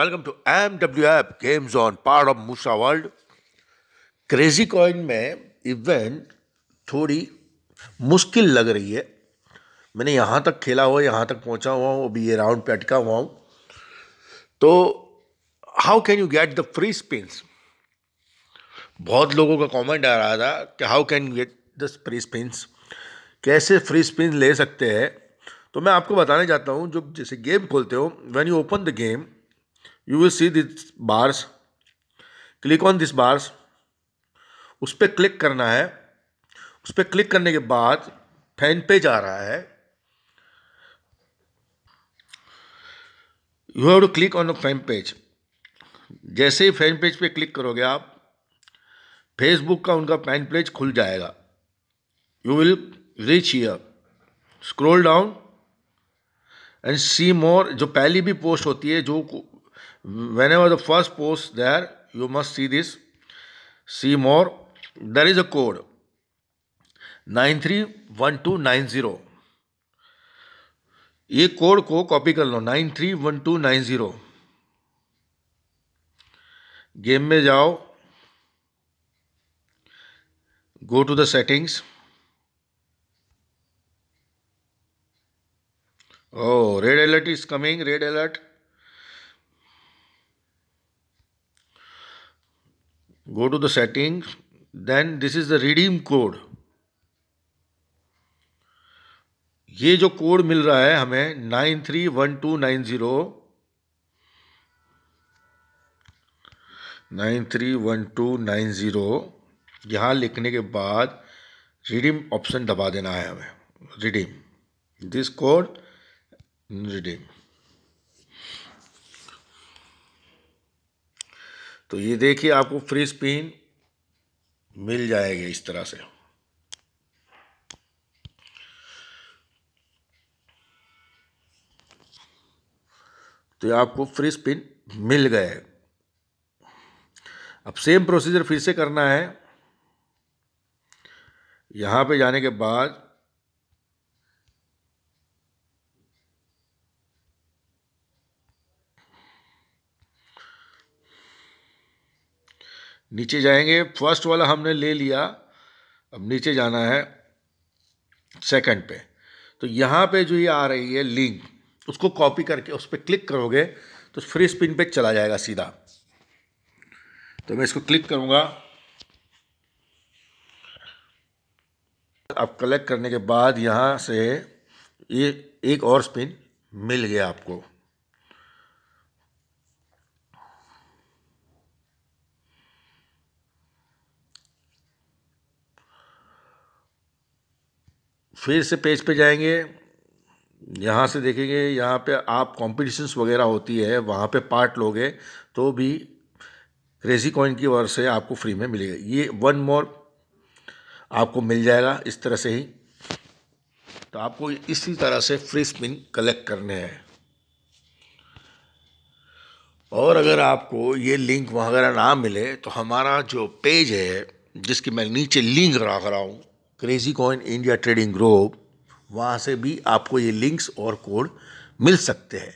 Welcome to M W F games on part of मूसा world crazy coin में event थोड़ी मुश्किल लग रही है मैंने यहाँ तक खेला हुआ यहाँ तक पहुँचा हुआ हूँ अभी ये राउंड पे अटका हुआ हूँ तो how can you get the free spins बहुत लोगों का कमेंट आ रहा था कि how can you get the free spins कैसे फ्री स्पिन ले सकते हैं तो मैं आपको बताने जाता हूँ जो जैसे गेम खोलते हो when you open the game you will see this bars click on this bars उस पर क्लिक करना है उस पर क्लिक करने के बाद फैन पेज आ रहा है you have to click on fan page जैसे ही फैन पेज पे क्लिक करोगे आप फेसबुक का उनका फैन पेज खुल जाएगा you will reach here scroll down and see more जो पहली भी पोस्ट होती है जो whenever the first post there, you must see this. See more. There is a code 931290. ये कोड को कॉपी कर लो 931290. गेम में जाओ go to the settings oh red alert is coming red alert go to the settings then this is the redeem code ये जो code मिल रहा है हमें nine three one two nine zero nine three one two nine zero यहाँ लिखने के बाद redeem option दबा देना है हमें रिडीम दिस कोड रिडीम तो ये देखिए आपको फ्री स्पिन मिल जाएगा इस तरह से तो ये आपको फ्री स्पिन मिल गए अब सेम प्रोसीजर फिर से करना है यहां पे जाने के बाद नीचे जाएंगे फर्स्ट वाला हमने ले लिया अब नीचे जाना है सेकंड पे तो यहाँ पे जो ये आ रही है लिंक उसको कॉपी करके उस पर क्लिक करोगे तो फ्री स्पिन पे चला जाएगा सीधा तो मैं इसको क्लिक करूँगा अब कलेक्ट करने के बाद यहाँ से ये एक और स्पिन मिल गया आपको फिर से पेज पे जाएंगे यहाँ से देखेंगे यहाँ पे आप कॉम्पिटिशन्स वगैरह होती है वहाँ पे पार्ट लोगे तो भी क्रेजी कॉइन की ओर से आपको फ्री में मिलेगा ये वन मोर आपको मिल जाएगा इस तरह से ही तो आपको इसी तरह से फ्री स्पिन कलेक्ट करने हैं और अगर आपको ये लिंक वगैरह ना मिले तो हमारा जो पेज है जिसकी मैं नीचे लिंक रख रहा हूँ crazy coin India trading group वहाँ से भी आपको ये लिंक्स और कोड मिल सकते हैं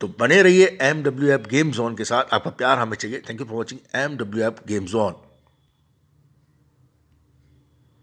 तो बने रहिए M W F game zone के साथ आपका प्यार हमें चाहिए thank you for watching M W F game zone